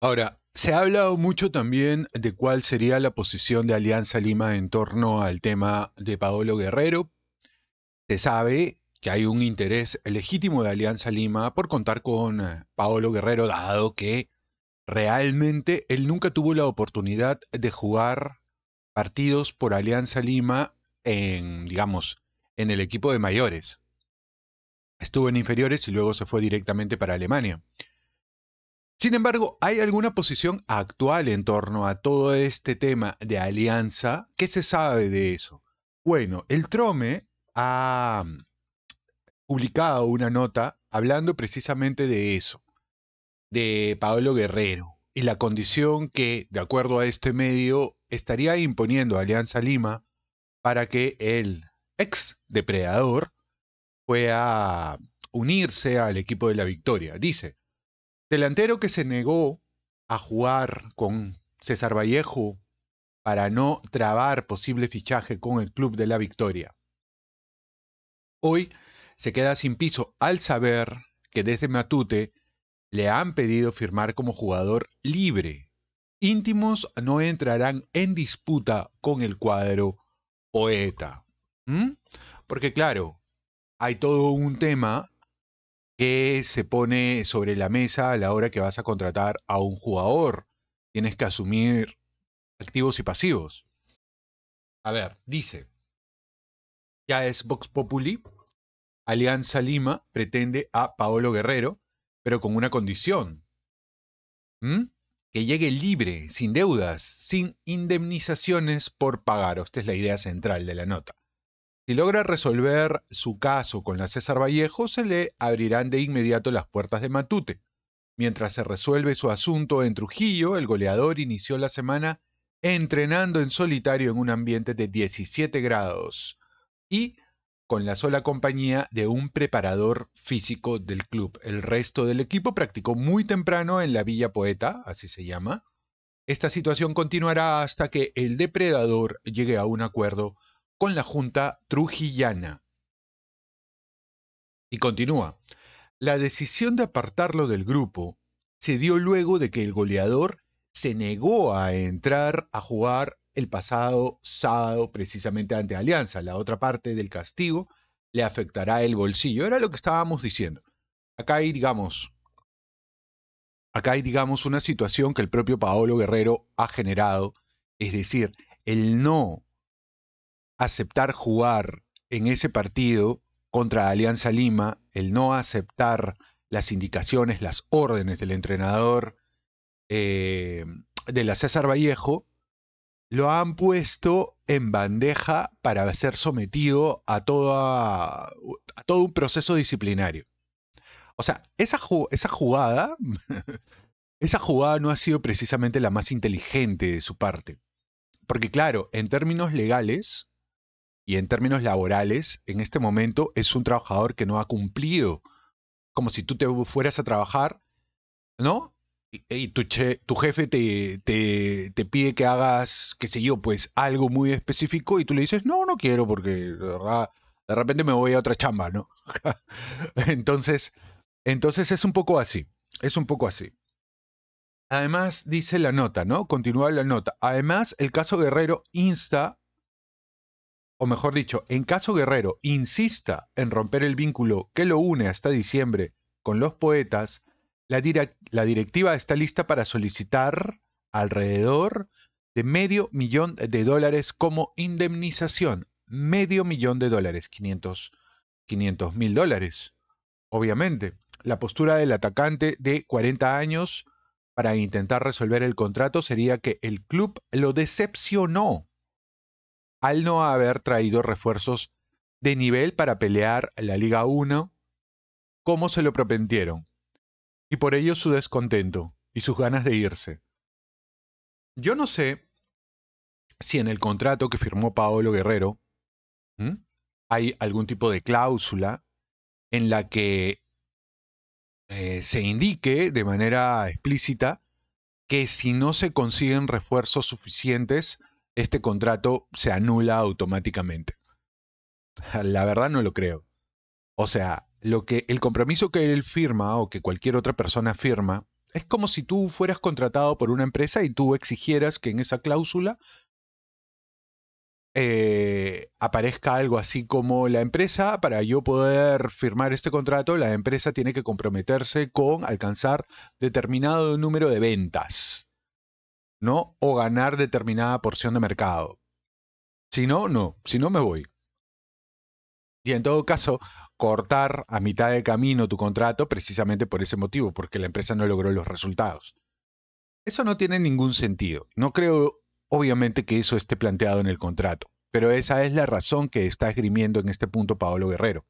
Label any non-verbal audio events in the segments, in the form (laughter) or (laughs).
Ahora, se ha hablado mucho también de cuál sería la posición de Alianza Lima en torno al tema de Paolo Guerrero. Se sabe que hay un interés legítimo de Alianza Lima por contar con eh, Paolo Guerrero, dado que realmente él nunca tuvo la oportunidad de jugar partidos por Alianza Lima en, digamos, en el equipo de mayores. Estuvo en inferiores y luego se fue directamente para Alemania. Sin embargo, hay alguna posición actual en torno a todo este tema de alianza. ¿Qué se sabe de eso? Bueno, el Trome ha mm, publicado una nota hablando precisamente de eso, de Pablo Guerrero y la condición que, de acuerdo a este medio, estaría imponiendo Alianza Lima para que el ex depredador pueda unirse al equipo de la victoria. Dice, Delantero que se negó a jugar con César Vallejo para no trabar posible fichaje con el Club de la Victoria. Hoy se queda sin piso al saber que desde Matute le han pedido firmar como jugador libre. Íntimos no entrarán en disputa con el cuadro poeta. Porque claro, hay todo un tema que se pone sobre la mesa a la hora que vas a contratar a un jugador. Tienes que asumir activos y pasivos. A ver, dice, ya es Vox Populi, Alianza Lima pretende a Paolo Guerrero, pero con una condición. ¿Mm? Que llegue libre, sin deudas, sin indemnizaciones por pagar. Esta es la idea central de la nota. Si logra resolver su caso con la César Vallejo, se le abrirán de inmediato las puertas de Matute. Mientras se resuelve su asunto en Trujillo, el goleador inició la semana entrenando en solitario en un ambiente de 17 grados y con la sola compañía de un preparador físico del club. El resto del equipo practicó muy temprano en la Villa Poeta, así se llama. Esta situación continuará hasta que el depredador llegue a un acuerdo con la Junta Trujillana. Y continúa. La decisión de apartarlo del grupo se dio luego de que el goleador se negó a entrar a jugar el pasado sábado precisamente ante Alianza. La otra parte del castigo le afectará el bolsillo. Era lo que estábamos diciendo. Acá hay, digamos, acá hay, digamos, una situación que el propio Paolo Guerrero ha generado. Es decir, el no aceptar jugar en ese partido contra Alianza Lima, el no aceptar las indicaciones, las órdenes del entrenador eh, de la César Vallejo, lo han puesto en bandeja para ser sometido a, toda, a todo un proceso disciplinario. O sea, esa, esa jugada, (laughs) esa jugada no ha sido precisamente la más inteligente de su parte. Porque claro, en términos legales, y en términos laborales, en este momento es un trabajador que no ha cumplido. Como si tú te fueras a trabajar, ¿no? Y, tu, tu, jefe te, te, pide que hagas, qué sé yo, pues algo muy específico y tú le dices, no, no quiero porque de repente me voy a otra chamba, ¿no? (laughs) entonces, entonces es un poco así, es un poco así. Además, dice la nota, ¿no? Continúa la nota. Además, el caso Guerrero insta o mejor dicho, en caso Guerrero insista en romper el vínculo que lo une hasta diciembre con los poetas, la, directiva está lista para solicitar alrededor de medio millón de dólares como indemnización. Medio millón de dólares, 500 mil dólares. Obviamente, la postura del atacante de 40 años para intentar resolver el contrato sería que el club lo decepcionó al no haber traído refuerzos de nivel para pelear la Liga 1 como se lo propendieron, y por ello su descontento y sus ganas de irse. Yo no sé si en el contrato que firmó Paolo Guerrero hay algún tipo de cláusula en la que eh, se indique de manera explícita que si no se consiguen refuerzos suficientes, este contrato se anula automáticamente. (laughs) La verdad no lo creo. O sea, lo que el compromiso que él firma o que cualquier otra persona firma es como si tú fueras contratado por una empresa y tú exigieras que en esa cláusula eh, aparezca algo así como la empresa, para yo poder firmar este contrato, la empresa tiene que comprometerse con alcanzar determinado número de ventas. ¿no? O ganar determinada porción de mercado. Si no, no, si no me voy. Y en todo caso, cortar a mitad de camino tu contrato precisamente por ese motivo, porque la empresa no logró los resultados. Eso no tiene ningún sentido. No creo, obviamente, que eso esté planteado en el contrato, pero esa es la razón que está esgrimiendo en este punto Paolo Guerrero.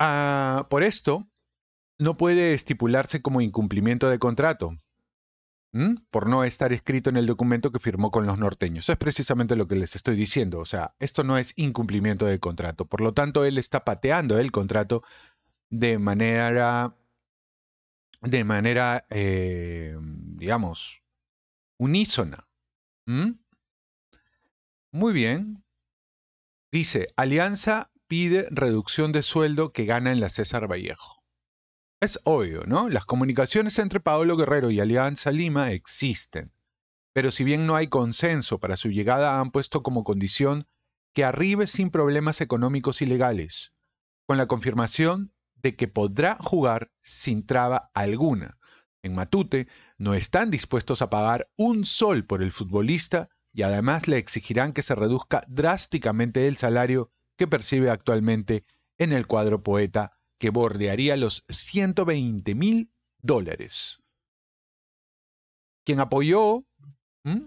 Ah, por esto, no puede estipularse como incumplimiento de contrato, ¿Mm? por no estar escrito en el documento que firmó con los norteños. es precisamente lo que les estoy diciendo. O sea, esto no es incumplimiento del contrato. Por lo tanto, él está pateando el contrato de manera, de manera, eh, digamos, unísona. ¿Mm? Muy bien. Dice, Alianza pide reducción de sueldo que gana en la César Vallejo. Es obvio, ¿no? Las comunicaciones entre Paolo Guerrero y Alianza Lima existen, pero si bien no hay consenso para su llegada, han puesto como condición que arribe sin problemas económicos y legales, con la confirmación de que podrá jugar sin traba alguna. En Matute no están dispuestos a pagar un sol por el futbolista y además le exigirán que se reduzca drásticamente el salario que percibe actualmente en el cuadro poeta que bordearía los 120 mil dólares. Quien apoyó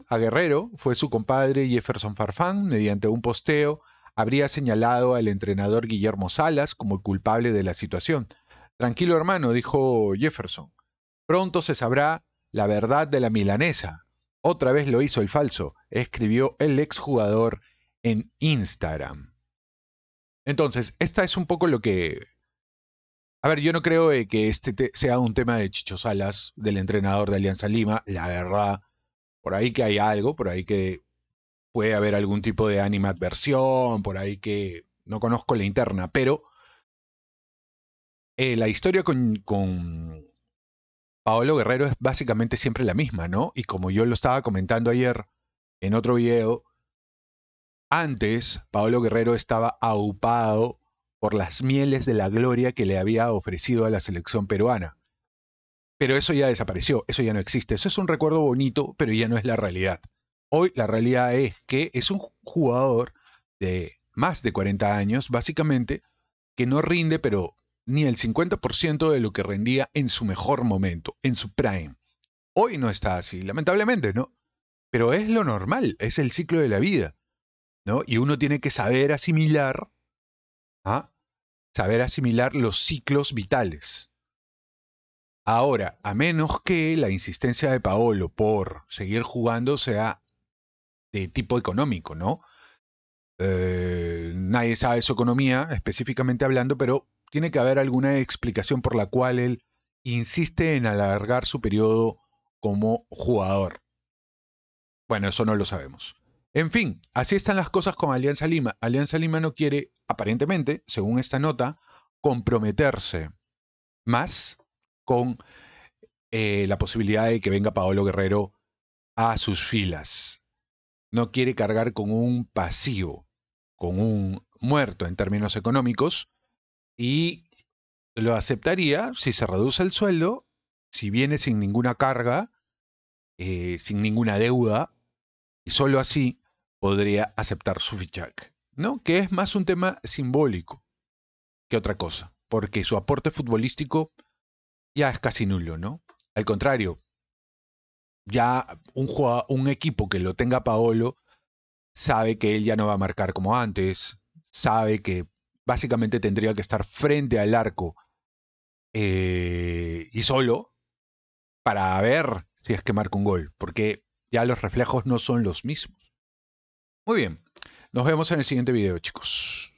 a Guerrero fue su compadre Jefferson Farfán, mediante un posteo habría señalado al entrenador Guillermo Salas como el culpable de la situación. Tranquilo hermano, dijo Jefferson, pronto se sabrá la verdad de la milanesa. Otra vez lo hizo el falso, escribió el exjugador en Instagram. Entonces, esta es un poco lo que a ver, yo no creo eh, que este sea un tema de Chicho del entrenador de Alianza Lima, la verdad. Por ahí que hay algo, por ahí que puede haber algún tipo de animadversión, por ahí que no conozco la interna, pero eh, la historia con, con Paolo Guerrero es básicamente siempre la misma, ¿no? Y como yo lo estaba comentando ayer en otro video, antes Paolo Guerrero estaba aupado por las mieles de la gloria que le había ofrecido a la selección peruana. Pero eso ya desapareció, eso ya no existe, eso es un recuerdo bonito, pero ya no es la realidad. Hoy la realidad es que es un jugador de más de 40 años, básicamente, que no rinde, pero ni el 50% de lo que rendía en su mejor momento, en su prime. Hoy no está así, lamentablemente, ¿no? Pero es lo normal, es el ciclo de la vida, ¿no? Y uno tiene que saber asimilar ¿ah? saber asimilar los ciclos vitales. Ahora, a menos que la insistencia de Paolo por seguir jugando sea de tipo económico, ¿no? Eh, nadie sabe su economía específicamente hablando, pero tiene que haber alguna explicación por la cual él insiste en alargar su periodo como jugador. Bueno, eso no lo sabemos. En fin, así están las cosas con Alianza Lima. Alianza Lima no quiere aparentemente, según esta nota, comprometerse más con eh, la posibilidad de que venga Paolo Guerrero a sus filas. No quiere cargar con un pasivo, con un muerto en términos económicos, y lo aceptaría si se reduce el sueldo, si viene sin ninguna carga, eh, sin ninguna deuda, y solo así podría aceptar su fichaje. ¿no? Que es más un tema simbólico que otra cosa, porque su aporte futbolístico ya es casi nulo, ¿no? Al contrario, ya un, equipo que lo tenga Paolo sabe que él ya no va a marcar como antes, sabe que básicamente tendría que estar frente al arco eh, y solo para ver si es que marca un gol, porque ya los reflejos no son los mismos. Muy bien, nos vemos en el siguiente video, chicos.